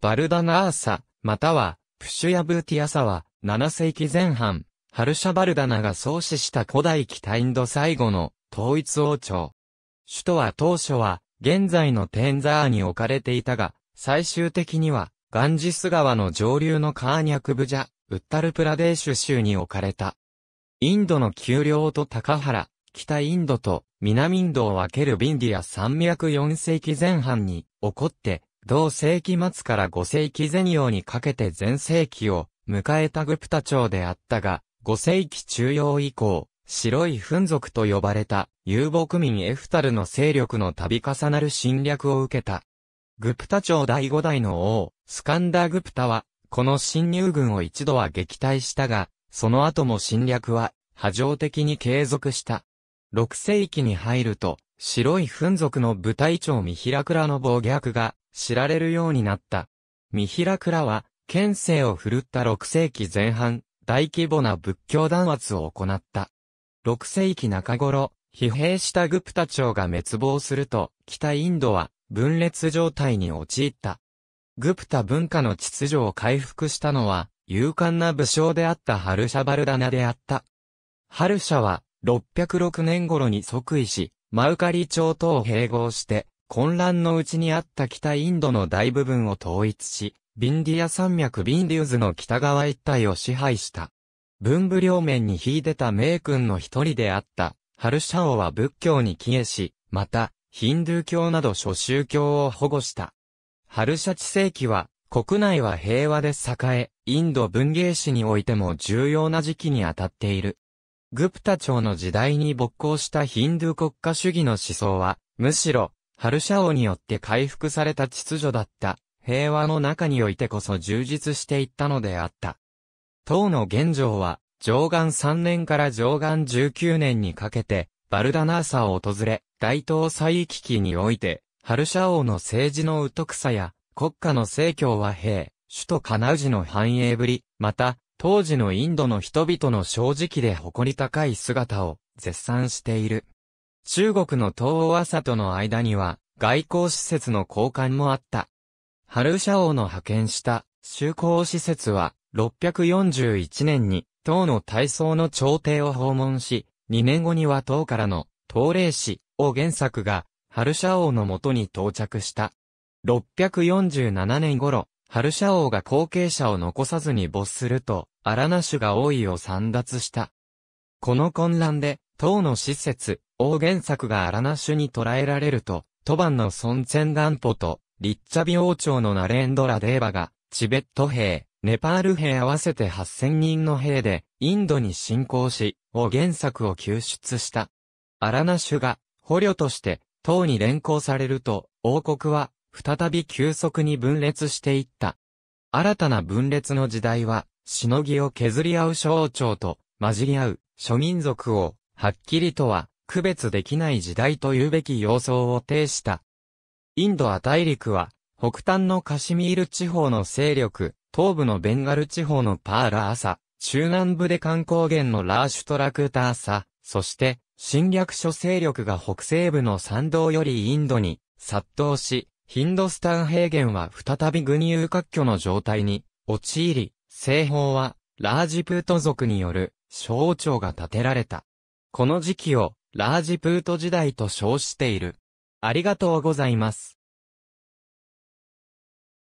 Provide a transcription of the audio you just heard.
バルダナーサ、または、プシュヤブーティアサは、7世紀前半、ハルシャバルダナが創始した古代北インド最後の統一王朝。首都は当初は、現在のテンザーに置かれていたが、最終的には、ガンジス川の上流のカーニャクブジャ、ウッタルプラデーシュ州に置かれた。インドの丘陵と高原、北インドと南インドを分けるビンディア山脈4世紀前半に起こって、同世紀末から5世紀前用にかけて全盛期を迎えたグプタ朝であったが、5世紀中央以降、白い粉族と呼ばれた遊牧民エフタルの勢力の度重なる侵略を受けた。グプタ朝第5代の王、スカンダーグプタは、この侵入軍を一度は撃退したが、その後も侵略は、波状的に継続した。6世紀に入ると、白い粉族の部隊長ミヒラクラの暴虐が知られるようになった。三平倉は、県政を振るった6世紀前半、大規模な仏教弾圧を行った。6世紀中頃、疲弊したグプタ朝が滅亡すると、北インドは分裂状態に陥った。グプタ文化の秩序を回復したのは、勇敢な武将であったハルシャバルダナであった。ハルシャは、606年頃に即位し、マウカリ朝とを併合して、混乱のうちにあった北インドの大部分を統一し、ビンディア山脈ビンディューズの北側一帯を支配した。文武両面に秀でた名君の一人であった、ハルシャオは仏教に帰依し、また、ヒンドゥー教など諸宗教を保護した。ハルシャ治世紀は、国内は平和で栄え、インド文芸史においても重要な時期にあたっている。グプタ朝の時代に勃興したヒンドゥー国家主義の思想は、むしろ、ハルシャ王によって回復された秩序だった平和の中においてこそ充実していったのであった。唐の現状は、上岸3年から上岸19年にかけて、バルダナーサを訪れ、大東西域期において、ハルシャ王の政治の疎さや、国家の政教和平、首都カナウジの繁栄ぶり、また、当時のインドの人々の正直で誇り高い姿を絶賛している。中国の東欧朝との間には、外交施設の交換もあった。ハルシャ王の派遣した修行施設は、641年に、東の体操の朝廷を訪問し、2年後には東からの、東霊使、を原作が、ハルシャ王のもとに到着した。647年頃、ハルシャ王が後継者を残さずに没すると、アラナシュが王位を散奪した。この混乱で、東の施設、王原作が荒な種に捉えられると、トバンの孫千元歩と、リッチャビ王朝のナレンドラデーバが、チベット兵、ネパール兵合わせて8000人の兵で、インドに侵攻し、王原作を救出した。アラナシュが、捕虜として、党に連行されると、王国は、再び急速に分裂していった。新たな分裂の時代は、しのぎを削り合う王朝と、混じり合う、諸民族を、はっきりとは、区別できない時代というべき様相を呈した。インドア大陸は、北端のカシミール地方の勢力、東部のベンガル地方のパーラーサ、中南部で観光源のラーシュトラクターサ、そして、侵略諸勢力が北西部の山道よりインドに殺到し、ヒンドスタン平原は再び軍有割拠の状態に陥り、西方はラージプート族による小王朝が建てられた。この時期をラージプート時代と称している。ありがとうございます。